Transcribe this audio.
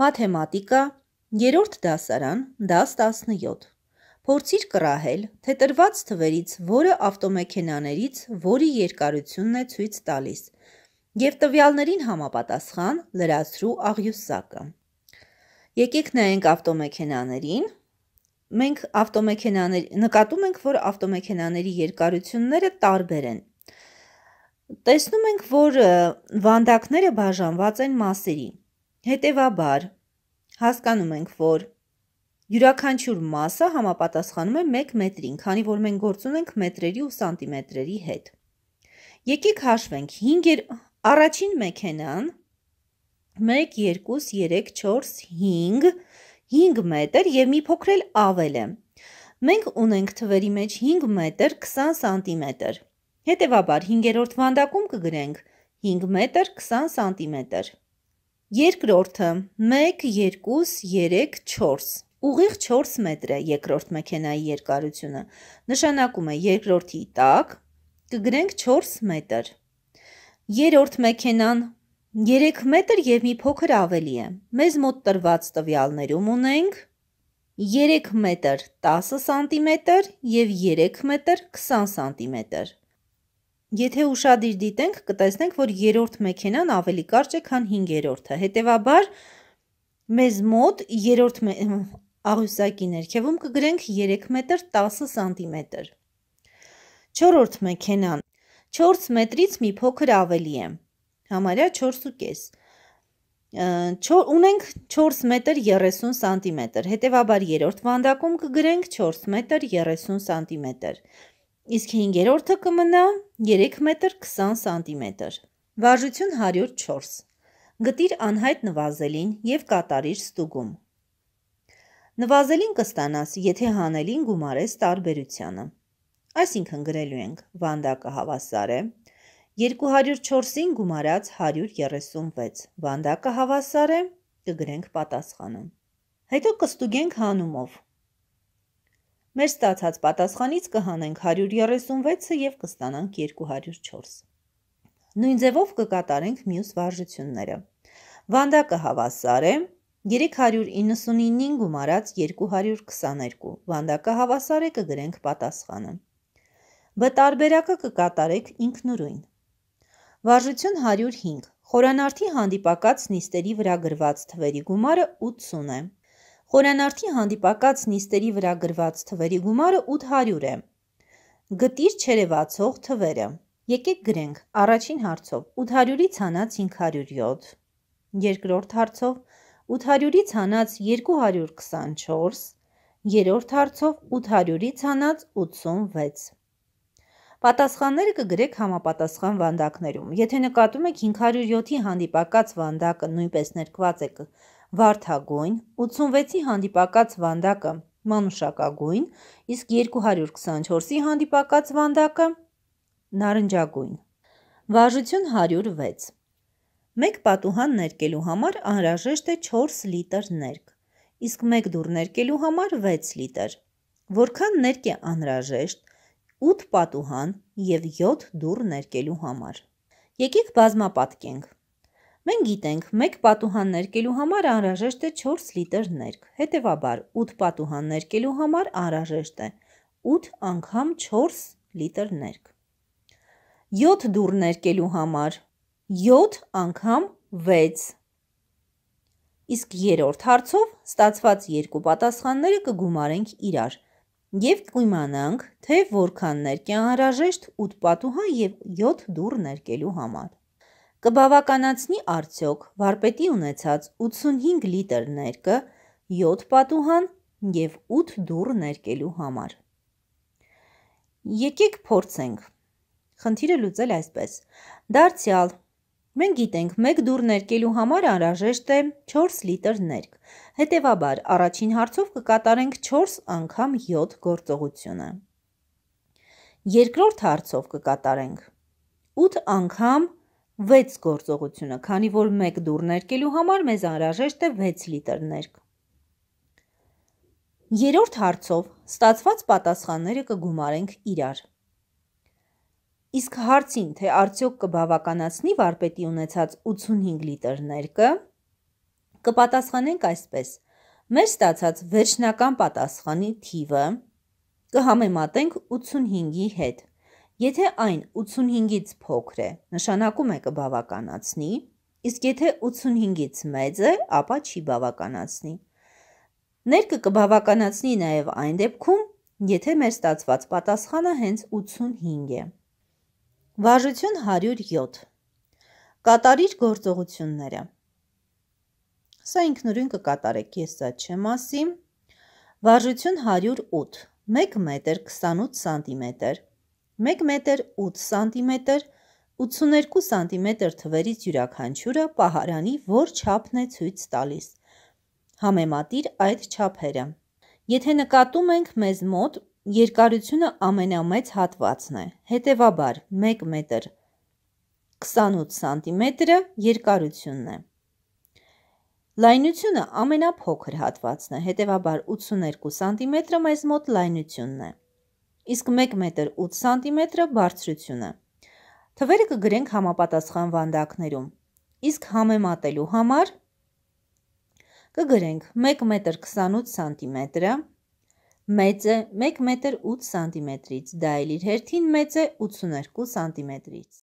մաթեմատիկա, երրորդ դասարան, դաս 17։ Փորձիր կռահել, թե տրված թվերից որը ավտոմեքենաներից որի երկարությունն է ցույց տալիս եւ տվյալներին համապատասխան լրացրու աղյուսակը։ Եկեք նայենք ավտոմեքենաներին։ Մենք ավտոմեքենաների նկատում ենք, որ ավտոմեքենաների երկարությունները տարբեր են։ Տեսնում ենք, որ վանդակները բաժանված են մասերի։ Հետևաբար հասկանում ենք, որ յուրաքանչյուր մասը համապատասխանում է 1 մետրին, քանի որ մենք գործ ունենք մետրերի ու սանտիմետրերի հետ։ Եկեք հաշվենք 5 առաջին մեքենան 1 2 3 4 5 5 մետր եւ մի փոքր էլ ավել է։ Մենք ունենք թվերի մեջ 5 մետր 20 սանտիմետր։ Հետևաբար 5-րդ վանդակում կգրենք 5 մետր 20 սանտիմետր։ Երկրորդը 1, 2, 3, 4, ուղիղ 4 մետր է երկրորդ մեքենայի երկարությունը, նշանակում է երկրորդի տակ, կգրենք 4 մետր, երորդ մեքենան 3 մետր և մի փոքր ավելի է, մեզ մոտ տրված տվյալներում ունենք 3 մետր 10 սանտիմետր և 3 մետր 20 սանտիմետր։ Եթե ուշադիր դիտենք, կտեսնենք, որ երրորդ մեքենան ավելի կարճ է, քան հինգերորդը։ Հետևաբար մեզ մոտ երրորդ աղյուսակի ներքևում կգրենք 3 մետր 10 սանտիմետր։ Չորրորդ մեքենան 4 մետրից մի փոքր ավելի է։ Համարյա 4.5 ունենք 4 մետր 30 սանտիմետր, հետևաբար երրորդ վանդակում կգրենք 4 մետր 30 սանտիմետր իսկ հինգերորդը կմնա 3 մետր 20 սանտիմետր։ Վարժություն 104։ Գտիր անհայտ նվազելին և կատարիր ստուգում։ Նվազելին կստանաս, եթե հանելին գումարես տարբերությանը։ Այսինքն գրելու ենք վանդակը հավասար է 204-ին գումարած 136, վանդակը հավասար է, կգրենք պատասխանը։ Հետո կստուգենք հանումով։ Մեր ստացած պատասխանից կհանենք 136-ը եւ կստանանք 204։ Նույն ձևով կկատարենք մյուս վարժությունները։ Վանդակը հավասար է 399-ին գումարած 222։ Վանդակը հավասար է կգրենք պատասխանը։ Բտարբերակը կկատարեք ինքնուրույն։ Վարժություն 105։ Խորանարդի հանդիպակաց նիստերի վրա գրված թվերի գումարը 80 է։ Խորանարդի հանդիպակաց նիստերի վրա գրված թվերի գումարը 800 է։ Գտիր չերևացող թվերը։ Եկեք գրենք առաջին հարցով 800-ից հանած 507, երկրորդ հարցով 800-ից հանած 224, երրորդ հարցով 800-ից հանած 86։ Պատասխանները կգրեք համապատասխան վանդակներում։ Եթե նկատում եք 507-ի հանդիպակաց վանդակը նույնպես ներկված է վարդագույն, 86-ի հանդիպակաց վանդակը մանուշակագույն, իսկ 224-ի հանդիպակաց վանդակը նարնջագույն։ Վարժություն 106։ Մեկ պատուհան ներկելու համար անհրաժեշտ է 4 լիտր ներկ, իսկ մեկ դուռ ներկելու համար 6 լիտր։ Որքան ներկ է անհրաժեշտ 8 պատուհան եւ 7 դուռ ներկելու համար։ Եկեք բազմապատկենք։ Մենք գիտենք, մեկ պատուհան ներկելու համար անհրաժեշտ է 4 լիտր ներկ, հետևաբար 8 պատուհան ներկելու համար անհրաժեշտ է 8 անգամ 4 լիտր ներկ։ 7 դուռ ներկելու համար 7 անգամ 6 Իսկ երրորդ հարցով ստացված երկու պատասխանները կգումարենք իրար եւ կիմանանք, թե որքան ներկի անհրաժեշտ 8 պատուհան եւ 7 դուռ ներկելու համար։ Կբավականացնի արդյոք վարպետի ունեցած 85 լիտր ներկը 7 պատուհան և 8 դուր ներկելու համար։ Եկեք փորձենք։ Խնդիրը լուծել այսպես. դարձյալ Մենք գիտենք, մեկ դուր ներկելու համար անրաժեշտ է 4 լիտր ներկ։ Հետևաբար, առաջին հարցով կկատարենք 4 անգամ 7 գործողությունը։ Երկրորդ հարցով կկատարենք 8 անգամ 6 գործողությունը, քանի որ 1 դուռ ներկելու համար մեզ անհրաժեշտ է 6 լիտր ներկ։ Երորդ հարցով ստացված պատասխանները կգումարենք իրար։ Իսկ հարցին, թե արդյոք կբավականացնի վարպետի ունեցած 85 լիտր ներկը, կպատասխանենք այսպես. մեր ստացած վերջնական պատասխանի թիվը կհամեմատենք 85-ի հետ։ Եթե այն 85-ից փոքր է, նշանակում է կբավականացնի, իսկ եթե 85-ից մեծ է, ապա չի բավականացնի։ Ներկը կբավականացնի նաև այն դեպքում, եթե մեր ստացված պատասխանը հենց 85 է։ Վարժություն 107։ Կատարիր գործողությունները։ Սա ինքնուրույն կկատարեք, ես սա չեմ ասի։ Վարժություն 108։ 1 մետր 28 սանտիմետր 1 մետր 8 սանտիմետր, 82 սանտիմետր թվերից յուրաքանչյուրը պահարանի որ չափն է ցույց տալիս։ Համեմատիր այդ չափերը։ Եթե նկատում ենք մեզ մոտ երկարությունը ամենամեծ հատվածն է, հետևաբար 1 մետր 28 սանտիմետրը երկարությունն է։ Լայնությունը ամենափոքր հատվածն է, հետևաբար 82 սանտիմետրը մեզ մոտ լայնությունն է իսկ 1 մետր 8 սանտիմետրը բարձրությունը։ Թվերը կգրենք համապատասխան վանդակներում։ Իսկ համեմատելու համար կգրենք 1 մետր 28 սանտիմետրը, մեծ է 1 մետր 8 սանտիմետրից, դա էլ իր հերթին մեծ է 82 սանտիմետրից։